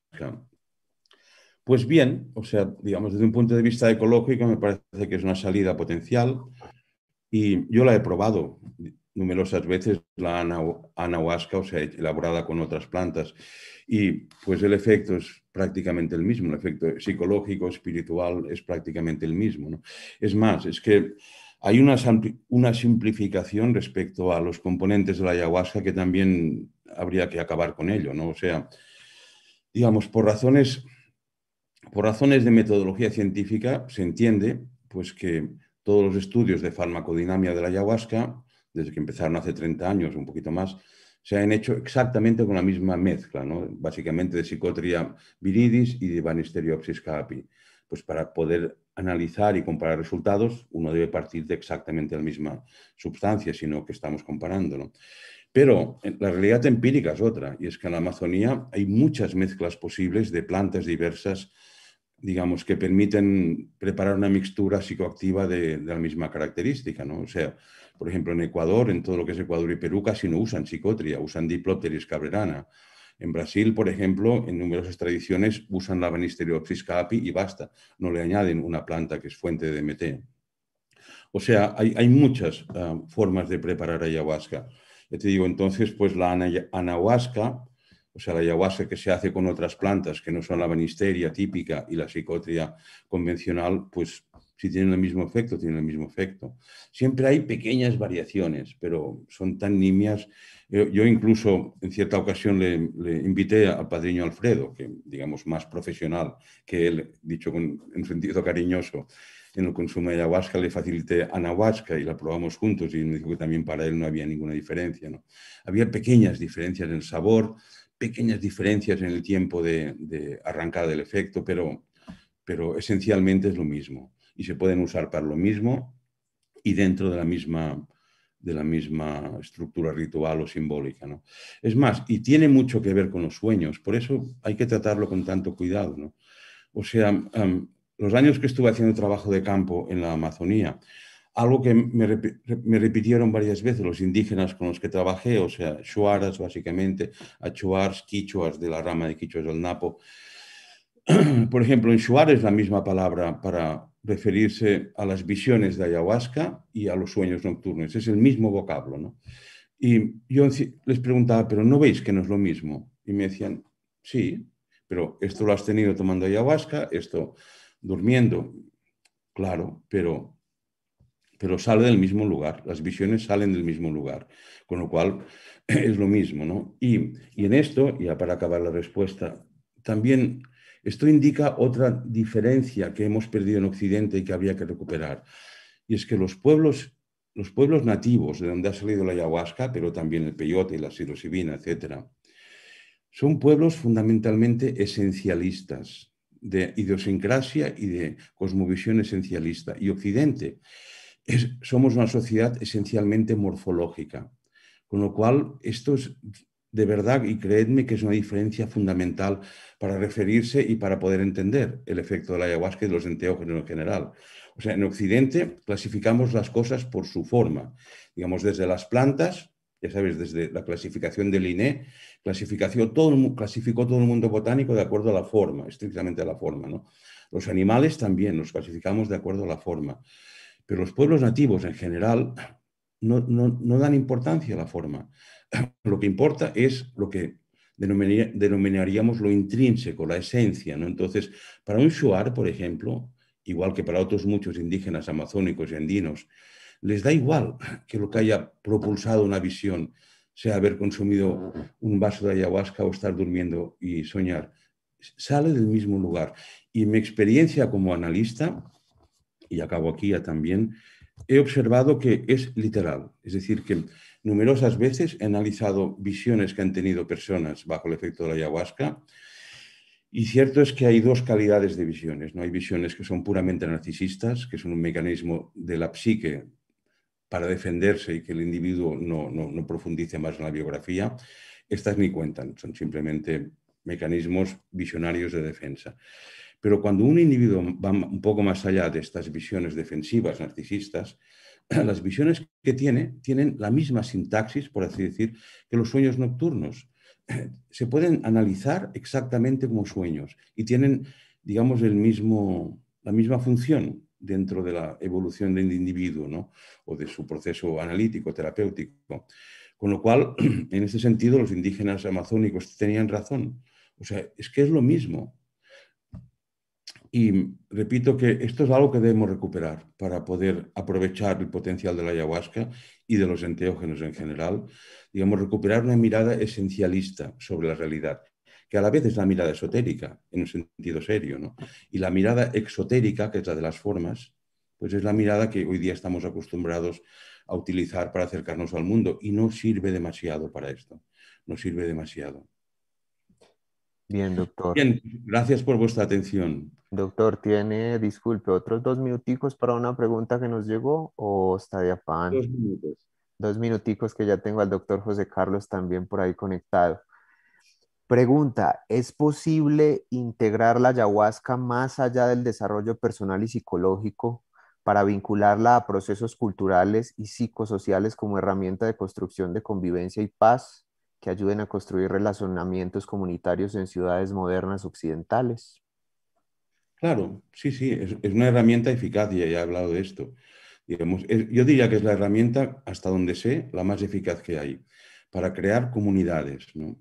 Pues bien, o sea, digamos, desde un punto de vista ecológico me parece que es una salida potencial y yo la he probado numerosas veces la anahuasca, o sea, elaborada con otras plantas. Y pues el efecto es prácticamente el mismo, el efecto psicológico, espiritual es prácticamente el mismo. Es más, es que hay una, simplificación respecto a los componentes de la ayahuasca que también habría que acabar con ello, ¿no? O sea, digamos, por razones, por razones de metodología científica se entiende pues que todos los estudios de farmacodinamia de la ayahuasca desde que empezaron hace 30 años, un poquito más, se han hecho exactamente con la misma mezcla, básicamente de psicotria viridis y de banisteriopsis capi. Pues para poder analizar y comparar resultados, uno debe partir de exactamente la misma sustancia, sino que estamos comparándolo. Pero eh, la realidad empírica es otra, y es que en la Amazonía hay muchas mezclas posibles de plantas diversas, digamos, que permiten preparar una mixtura psicoactiva de, de la misma característica, ¿no? O sea, por ejemplo, en Ecuador, en todo lo que es Ecuador y Perú, casi no usan psicotria, usan Diplopteris cabrerana. En Brasil, por ejemplo, en numerosas tradiciones usan la Banisteriopsis capi y basta, no le añaden una planta que es fuente de DMT. O sea, hay, muchas ah, formas de preparar ayahuasca. Ya te digo, entonces, pues la anahuasca, o sea, la ayahuasca que se hace con otras plantas que no son la banisteria típica y la psicotria convencional, pues si tienen el mismo efecto, tienen el mismo efecto. Siempre hay pequeñas variaciones, pero son tan nimias. Eh, yo incluso en cierta ocasión le, invité al padriño Alfredo, que digamos más profesional que él, dicho con, en sentido cariñoso, en el consumo de ayahuasca, le facilité anahuasca y la probamos juntos y me dijo que también para él no había ninguna diferencia. ¿no? Había pequeñas diferencias en el sabor, pequeñas diferencias en el tiempo de, de arrancar del efecto, pero, pero esencialmente es lo mismo y se pueden usar para lo mismo y dentro de la misma, de la misma estructura ritual o simbólica. ¿no? Es más, y tiene mucho que ver con los sueños, por eso hay que tratarlo con tanto cuidado. O sea, los años que estuve haciendo trabajo de campo en la Amazonía, algo que me, me, repitieron varias veces los indígenas con los que trabajé, o sea, shuaras básicamente, achuars, quichuas de la rama de quichuas del Napo. Por ejemplo, en shuar es la misma palabra para referirse a las visiones de ayahuasca y a los sueños nocturnos. Es el mismo vocablo. ¿no? Y yo les preguntaba, ¿pero no veis que no es lo mismo? Y me decían, sí, pero esto lo has tenido tomando ayahuasca, esto durmiendo. Claro, pero, pero sale del mismo lugar, las visiones salen del mismo lugar, con lo cual es lo mismo. ¿no? Y, y en esto, ya para acabar la respuesta, también esto indica otra diferencia que hemos perdido en Occidente y que había que recuperar. Y es que los pueblos, los pueblos nativos de donde ha salido la ayahuasca, pero también el peyote y la psilocibina, etc., son pueblos fundamentalmente esencialistas, de idiosincrasia y de cosmovisión esencialista. Y Occidente, somos una sociedad esencialmente morfológica, con lo cual estos de verdad, y creedme que es una diferencia fundamental para referirse y para poder entender el efecto de la ayahuasca y de los enteógenos en general. O sea, en Occidente clasificamos las cosas por su forma, digamos, desde las plantas, ya sabes, desde la clasificación del INE, clasificó todo, el, clasificó todo el mundo botánico de acuerdo a la forma, estrictamente a la forma, ¿no? Los animales también los clasificamos de acuerdo a la forma, pero los pueblos nativos en general no, no dan importancia a la forma, Lo que importa es lo que denominaríamos lo intrínseco, la esencia. ¿no? Entonces, para un shuar, por ejemplo, igual que para otros muchos indígenas amazónicos y andinos, les da igual que lo que haya propulsado una visión, sea haber consumido un vaso de ayahuasca o estar durmiendo y soñar. Sale del mismo lugar. Y mi experiencia como analista, y acabo aquí ya también, he observado que es literal. Es decir, que Numerosas veces he analizado visiones que han tenido personas bajo el efecto de la ayahuasca y cierto es que hay dos calidades de visiones. No hay visiones que son puramente narcisistas, que son un mecanismo de la psique para defenderse y que el individuo no, no profundice más en la biografía. Estas ni cuentan, son simplemente mecanismos visionarios de defensa. Pero cuando un individuo va un poco más allá de estas visiones defensivas narcisistas, las visiones que tiene tienen la misma sintaxis, por así decir, que los sueños nocturnos. Se pueden analizar exactamente como sueños y tienen, digamos, el mismo, la misma función dentro de la evolución del individuo o de su proceso analítico, terapéutico. Con lo cual, en ese sentido, los indígenas amazónicos tenían razón. O sea, es que es lo mismo. Y repito que esto es algo que debemos recuperar para poder aprovechar el potencial de la ayahuasca y de los enteógenos en general. Digamos, recuperar una mirada esencialista sobre la realidad, que a la vez es la mirada esotérica, en un sentido serio, ¿no? Y la mirada exotérica, que es la de las formas, pues es la mirada que hoy día estamos acostumbrados a utilizar para acercarnos al mundo y no sirve demasiado para esto, no sirve demasiado. Bien, doctor. Bien, gracias por vuestra atención. Doctor, ¿tiene, disculpe, otros dos minuticos para una pregunta que nos llegó o está de afán? Dos minutos. Dos minuticos que ya tengo al doctor José Carlos también por ahí conectado. Pregunta, ¿es posible integrar la ayahuasca más allá del desarrollo personal y psicológico para vincularla a procesos culturales y psicosociales como herramienta de construcción de convivencia y paz? que ayuden a construir relacionamientos comunitarios en ciudades modernas occidentales. Claro, sí, sí, es, una herramienta eficaz, ya he hablado de esto. yo diría que es la herramienta, hasta donde sé, la más eficaz que hay para crear comunidades.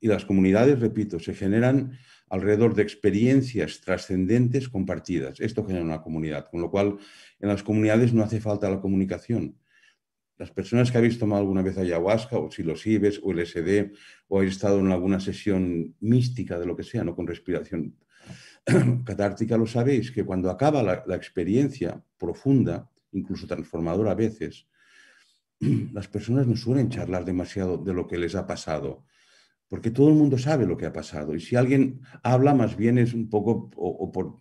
Y las comunidades, repito, se generan alrededor de experiencias trascendentes compartidas. Esto genera una comunidad, con lo cual en las comunidades no hace falta la comunicación. Las personas que habéis tomado alguna vez ayahuasca o si los ibes o el SD, o habéis estado en alguna sesión mística de lo que sea, no con respiración catártica, lo sabéis, que cuando acaba la, experiencia profunda, incluso transformadora a veces, las personas no suelen charlar demasiado de lo que les ha pasado, porque todo el mundo sabe lo que ha pasado. Y si alguien habla, más bien es un poco o por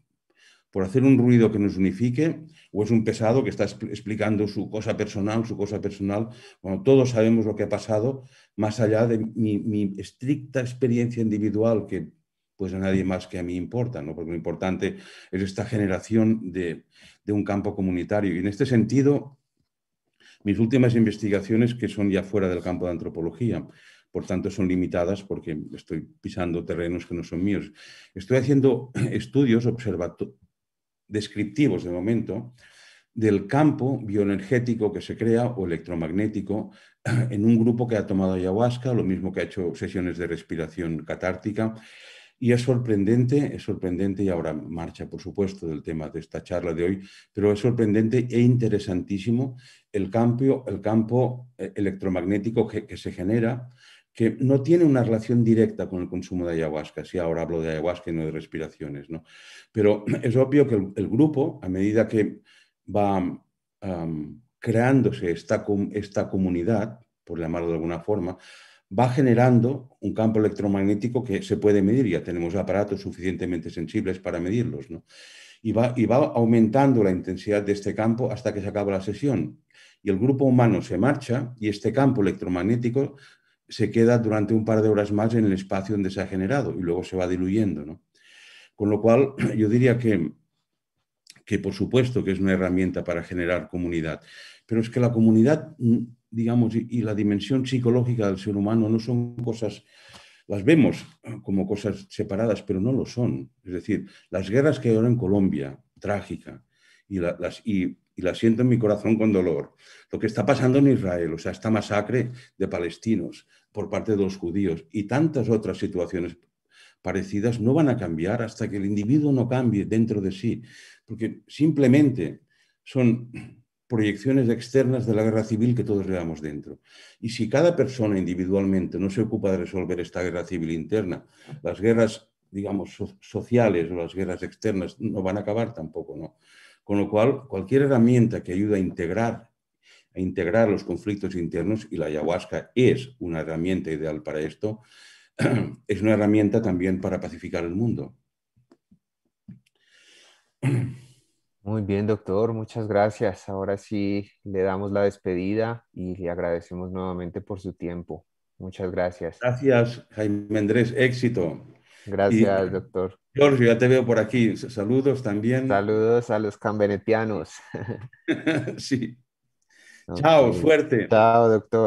por hacer un ruido que nos unifique o es un pesado que está explicando su cosa personal, su cosa personal, cuando todos sabemos lo que ha pasado, más allá de mi, estricta experiencia individual que pues a nadie más que a mí importa, ¿no? porque lo importante es esta generación de, un campo comunitario. Y en este sentido, mis últimas investigaciones, que son ya fuera del campo de antropología, por tanto son limitadas porque estoy pisando terrenos que no son míos. Estoy haciendo estudios observatorios, descriptivos de momento del campo bioenergético que se crea o electromagnético en un grupo que ha tomado ayahuasca, lo mismo que ha hecho sesiones de respiración catártica. Y es sorprendente, es sorprendente, y ahora marcha, por supuesto, del tema de esta charla de hoy, pero es sorprendente e interesantísimo el campo, el campo eh, electromagnético que se genera que no tiene una relación directa con el consumo de ayahuasca. Si ahora hablo de ayahuasca y no de respiraciones, ¿no? Pero es obvio que el, grupo, a medida que va creándose esta, esta comunidad, por llamarlo de alguna forma, va generando un campo electromagnético que se puede medir, ya tenemos aparatos suficientemente sensibles para medirlos, Y va, y va aumentando la intensidad de este campo hasta que se acaba la sesión. Y el grupo humano se marcha y este campo electromagnético se queda durante un par de horas más en el espacio donde se ha generado y luego se va diluyendo. Con lo cual, yo diría que, que por supuesto que es una herramienta para generar comunidad, pero es que la comunidad, mm, digamos, y, la dimensión psicológica del ser humano no son cosas las vemos eh, como cosas separadas, pero no lo son. Es decir, las guerras que hay ahora en Colombia, trágica, y, las, y las siento en mi corazón con dolor. Lo que está pasando en Israel, o sea, esta masacre de palestinos, por parte de los judíos y tantas otras situaciones parecidas no van a cambiar hasta que el individuo no cambie dentro de sí, porque simplemente son proyecciones externas de la guerra civil que todos llevamos dentro. Y si cada persona individualmente no se ocupa de resolver esta guerra civil interna, las guerras, digamos, sociales o las guerras externas no van a acabar tampoco, ¿no? Con lo cual, cualquier herramienta que ayude a integrar a integrar los conflictos internos y la ayahuasca es una herramienta ideal para esto, es una herramienta también para pacificar el mundo. Muy bien, doctor, muchas gracias. Ahora sí le damos la despedida y le agradecemos nuevamente por su tiempo. Muchas gracias. Gracias, Jaime Andrés. Éxito. Gracias, doctor. Jorge ya te veo por aquí. Saludos también. Saludos a los cambenetianos. sí. Chao, fuerte. Chao, doctor.